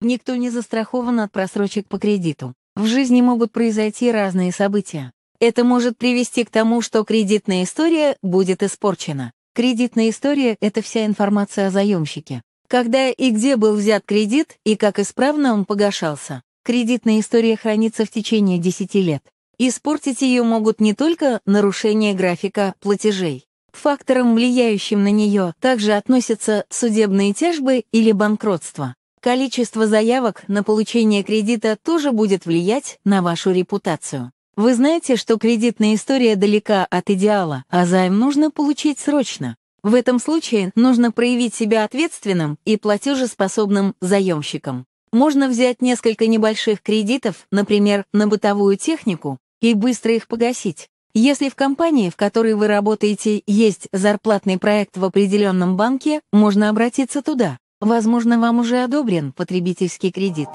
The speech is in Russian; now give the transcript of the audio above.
Никто не застрахован от просрочек по кредиту. В жизни могут произойти разные события. Это может привести к тому, что кредитная история будет испорчена. Кредитная история — это вся информация о заемщике. Когда и где был взят кредит, и как исправно он погашался. Кредитная история хранится в течение 10 лет. Испортить ее могут не только нарушение графика платежей. К факторам, влияющим на нее, также относятся судебные тяжбы или банкротство. Количество заявок на получение кредита тоже будет влиять на вашу репутацию. Вы знаете, что кредитная история далека от идеала, а займ нужно получить срочно. В этом случае нужно проявить себя ответственным и платежеспособным заемщиком. Можно взять несколько небольших кредитов, например, на бытовую технику, и быстро их погасить. Если в компании, в которой вы работаете, есть зарплатный проект в определенном банке, можно обратиться туда. Возможно, вам уже одобрен потребительский кредит.